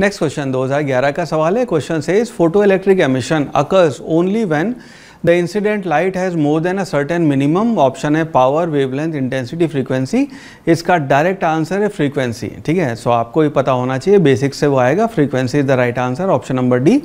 next question 2011 का सवाल है क्वेश्चन से is photoelectric emission occurs only when the incident light has more than a certain minimum option है power wavelength intensity frequency इसका direct answer है frequency ठीक है सो so, आपको ये पता होना चाहिए बेसिक से वो आएगा frequency is the right answer option number D